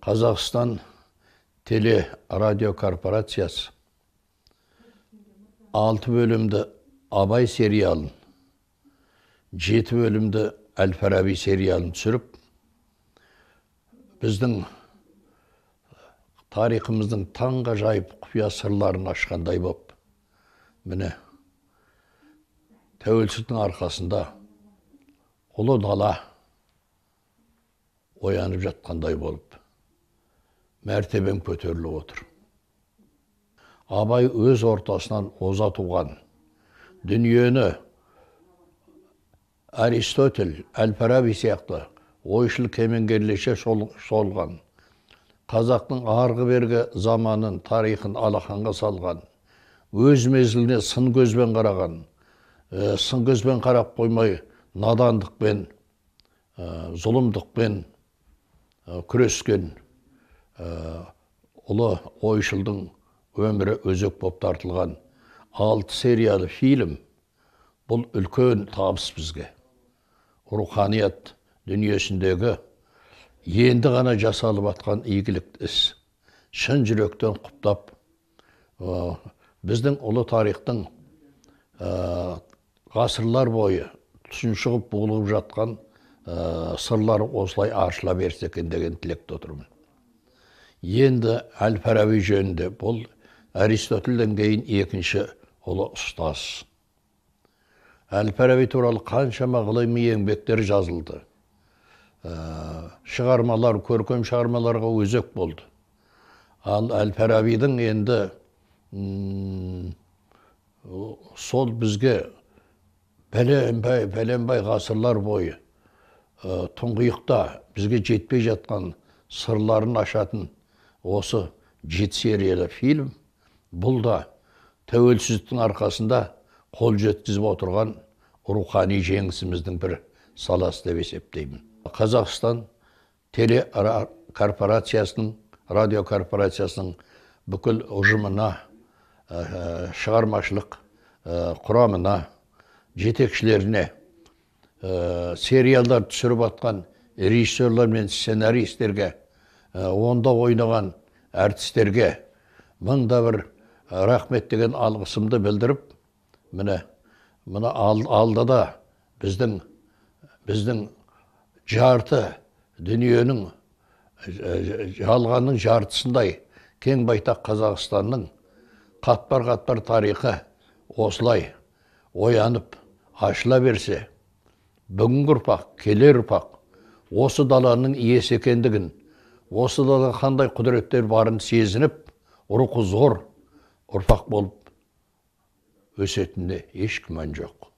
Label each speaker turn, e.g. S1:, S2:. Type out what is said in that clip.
S1: қазақстан телерадиокорпорациясы алты бөлімді абай сериалын жеті бөлімді әл фараби сериалын түсіріп біздің тарихымыздың таңғажайып құпия сырларын ашқандай боп міне тәуелсіздіктің арқасында ұлы дала оянып жатқандай болып мәртебен көтеріліп отыр абай өз ортасынан оза туған дүниені аристотель әл фараби сияқты ойшыл кемеңгерлерше солған қазақтың арғы бергі заманын тарихын алақанға салған өз мезгіліне сын көзбен қараған ә, сын көзбен қарап қоймай надандықпен ә, зұлымдықпен ә, күрескен ұлы ойшылдың өмірі өзек боп тартылған алты сериялы фильм бұл үлкен табыс бізге руханият дүниесіндегі енді ғана жасалып жатқан игілікті іс шын жүректен құптап біздің ұлы тарихтың ғасырлар бойы тұншығып бұғылып жатқан сырлары осылай ашыла берсе екен деген тілекте отырмын енді әл фараби жөнінде бұл аристотельден кейін екінші ұлы ұстаз әл фараби туралы қаншама ғылыми еңбектер жазылды шығармалар көркем шығармаларға өзек болды ал әл фарабидің енді сол бізге пәленбай пәленбай ғасырлар бойы тұңғиықта бізге жетпей жатқан сырларын ашатын осы жеті сериялы фильм бұл да тәуелсіздіктің арқасында қол жеткізіп отырған рухани жеңісіміздің бір саласы деп есептеймін қазақстан телекорпорациясының корпорациясының бүкіл ұжымына ә, ә шығармашылық ә, құрамына жетекшілеріне ә, сериалдар түсіріп атқан режиссерлар мен сценаристерге Э, онда ойнаған әртістерге мың да бір э, рахмет деген алғысымды білдіріп міне мына да біздің біздің жарты дүниенің э, жалғанның жартысындай кең байтақ қазақстанның қатпар қатпар тарихы осылай оянып ашыла берсе бүгінгі ұрпақ келер ұрпақ осы даланың иесі екендігін осыда да қандай құдіреттер барын сезініп рухы зор ұрпақ болып өсетініне еш күмән жоқ